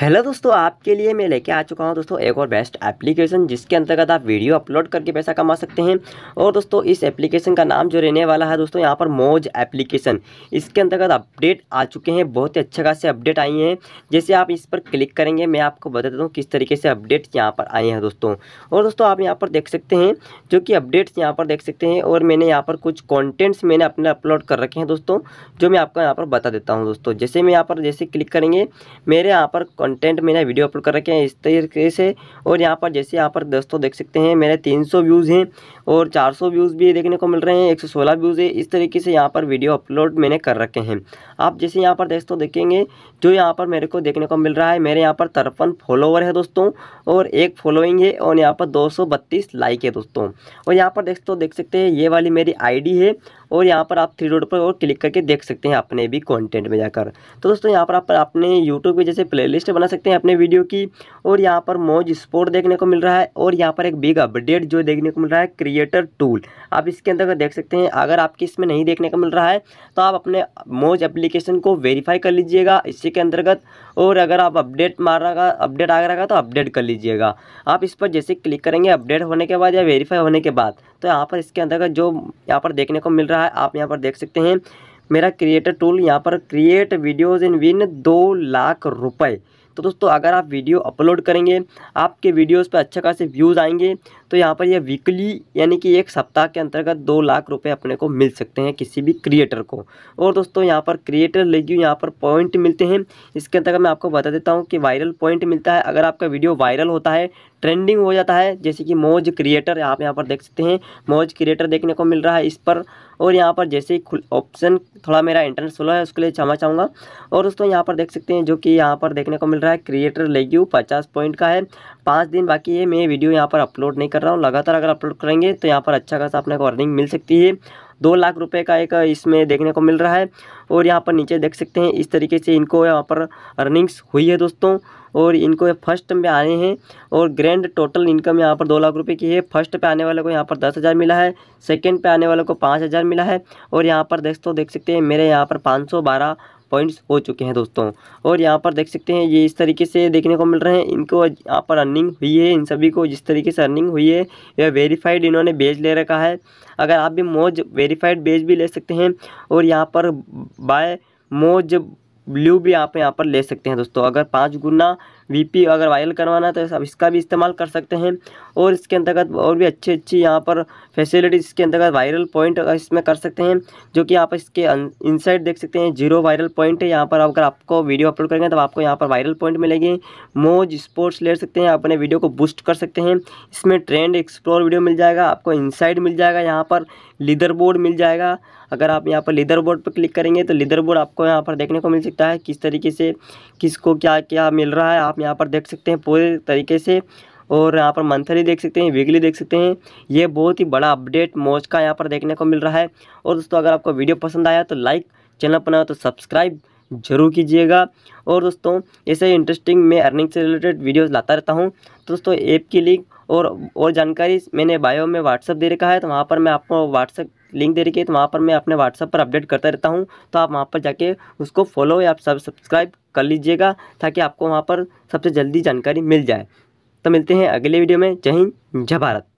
hello दोस्तों आपके लिए मैं लेके आ चुका हूँ दोस्तों एक और बेस्ट एप्लीकेशन जिसके अंतर्गत आप वीडियो अपलोड करके पैसा कमा सकते हैं और दोस्तों इस एप्लीकेशन का नाम जो रहने वाला है दोस्तों यहाँ पर मोज एप्लीकेशन इसके अंतर्गत अपडेट आ चुके हैं बहुत ही अच्छे खासे अपडेट आई हैं जैसे आप इस पर क्लिक करेंगे मैं आपको बता देता हूँ किस तरीके से अपडेट यहाँ पर आए हैं दोस्तों और दोस्तों आप यहाँ पर देख सकते हैं जो कि अपडेट्स यहाँ पर देख सकते हैं और मैंने यहाँ पर कुछ कॉन्टेंट्स मैंने अपने अपलोड कर रखे हैं दोस्तों जो मैं आपको यहाँ पर बता देता हूँ दोस्तों जैसे मैं यहाँ पर जैसे क्लिक करेंगे मेरे यहाँ पर कंटेंट मैंने वीडियो अपलोड कर रखे हैं इस तरीके से और यहाँ पर जैसे यहाँ पर दोस्तों देख सकते हैं मेरे 300 व्यूज़ हैं और 400 व्यूज़ भी देखने को मिल रहे हैं 116 व्यूज़ है इस तरीके से यहाँ पर वीडियो अपलोड मैंने कर रखे हैं आप जैसे यहाँ पर दोस्तों देखेंगे जो यहाँ पर मेरे को देखने को मिल रहा है मेरे यहाँ पर तरपन फॉलोवर है दोस्तों और एक फॉलोइंग है और यहाँ पर दो लाइक है दोस्तों और यहाँ पर दोस्तों देख सकते हैं ये वाली मेरी आईडी है और यहाँ पर आप थ्री डोड पर और क्लिक करके देख सकते हैं अपने भी कंटेंट में जाकर तो दोस्तों यहाँ पर आप अपने यूट्यूब पे जैसे प्लेलिस्ट बना सकते हैं अपने वीडियो की और यहाँ पर मौज स्पोर्ट देखने को मिल रहा है और यहाँ पर एक बिग अपडेट जो देखने को मिल रहा है क्रिएटर टूल आप इसके अंदर देख सकते हैं अगर आपके इसमें नहीं देखने को मिल रहा है तो आप अपने मौज एप्लीकेशन को वेरीफाई कर लीजिएगा इसी के अंतर्गत और अगर आप अपडेट मार रहा अपडेट आ रहा तो अपडेट कर लीजिएगा आप इस पर जैसे क्लिक करेंगे अपडेट होने के बाद या वेरीफाई होने के बाद तो यहाँ पर इसके अंतर्गत जो यहाँ पर देखने को मिल रहा है आप यहाँ पर देख सकते हैं मेरा क्रिएटर टूल यहाँ पर क्रिएट वीडियोज़ इन विन दो लाख रुपए तो दोस्तों अगर आप वीडियो अपलोड करेंगे आपके वीडियोज़ पर अच्छे खासे व्यूज़ आएंगे तो यहाँ पर यह वीकली यानी कि एक सप्ताह के अंतर्गत दो लाख रुपए अपने को मिल सकते हैं किसी भी क्रिएटर को और दोस्तों यहाँ पर क्रिएटर लेग्यू यहाँ पर पॉइंट मिलते हैं इसके अंतर्गत मैं आपको बता देता हूँ कि वायरल पॉइंट मिलता है अगर आपका वीडियो वायरल होता है ट्रेंडिंग हो जाता है जैसे कि मौज क्रिएटर आप यहाँ पर देख सकते हैं मौज क्रिएटर देखने को मिल रहा है इस पर और यहाँ पर जैसे ही ऑप्शन थोड़ा मेरा इंटरनेट स्लो है उसके लिए क्षमा चाहूँगा और दोस्तों यहाँ पर देख सकते हैं जो कि यहाँ पर देखने को मिल रहा है क्रिएटर लेग्यू पचास पॉइंट का है पाँच दिन बाकी है मैं वीडियो यहाँ पर अपलोड नहीं कर रहा हूँ लगातार अगर अपलोड करेंगे तो यहाँ पर अच्छा खासा अपने को अर्निंग मिल सकती है दो लाख रुपये का एक इसमें देखने को मिल रहा है और यहाँ पर नीचे देख सकते हैं इस तरीके से इनको यहाँ पर अर्निंग्स हुई है दोस्तों और इनको फर्स्ट में आए हैं और ग्रैंड टोटल इनकम यहाँ पर दो लाख रुपए की है फर्स्ट पे आने वाले को यहाँ पर दस हज़ार मिला है सेकंड पे आने वाले को पाँच हज़ार मिला है और यहाँ पर दोस्तों देख सकते हैं मेरे यहाँ पर पाँच सौ बारह पॉइंट्स हो चुके हैं दोस्तों और यहाँ पर देख सकते हैं ये इस तरीके से देखने को मिल रहे हैं इनको यहाँ पर अर्निंग हुई है इन सभी को जिस तरीके से अर्निंग हुई है यह वेरीफाइड इन्होंने बेज ले रखा है अगर आप भी मोज वेरीफाइड बेज भी ले सकते हैं और यहाँ पर बाय मोज ब्लू भी आप यहाँ पर ले सकते हैं दोस्तों अगर पाँच गुना वीपी अगर वायरल करवाना तो आप इसका भी इस्तेमाल कर सकते हैं और इसके अंतर्गत और भी अच्छी अच्छी यहाँ पर फैसिलिटीज इसके अंतर्गत वायरल पॉइंट इसमें कर सकते हैं जो कि आप इसके इनसाइड अं-, देख सकते हैं जीरो वायरल पॉइंट है यहाँ पर अगर आपको वीडियो अपलोड करेंगे तो आपको यहाँ पर वायरल पॉइंट मिलेगी मोज स्पोर्ट्स ले सकते हैं अपने वीडियो को बूस्ट कर सकते हैं इसमें ट्रेंड एक्सप्लोर वीडियो मिल जाएगा आपको इनसाइड मिल जाएगा यहाँ पर लीदर बोर्ड मिल जाएगा अगर आप यहाँ पर लीदर बोर्ड पर क्लिक करेंगे तो लीदर बोर्ड आपको यहाँ पर देखने को मिल सकता मिलता है किस तरीके से किसको क्या क्या मिल रहा है आप यहाँ पर देख सकते हैं पूरे तरीके से और यहाँ पर मंथली देख सकते हैं वीकली देख सकते हैं ये बहुत ही बड़ा अपडेट मोज का यहाँ पर देखने को मिल रहा है और दोस्तों अगर आपको वीडियो पसंद आया तो लाइक चैनल पर ना तो सब्सक्राइब जरूर कीजिएगा और दोस्तों ऐसे इंटरेस्टिंग मैं अर्निंग से रिलेटेड वीडियोस लाता रहता हूँ तो दोस्तों ऐप की लिंक और और जानकारी मैंने बायो में व्हाट्सअप दे रखा है तो वहाँ पर मैं आपको व्हाट्सअप लिंक दे रखी है तो वहाँ पर मैं अपने व्हाट्सअप पर अपडेट करता रहता हूँ तो आप वहाँ पर जाके उसको फॉलो या सब सब्सक्राइब कर लीजिएगा ताकि आपको वहाँ पर सबसे जल्दी जानकारी मिल जाए तो मिलते हैं अगले वीडियो में जय हिंद जय भारत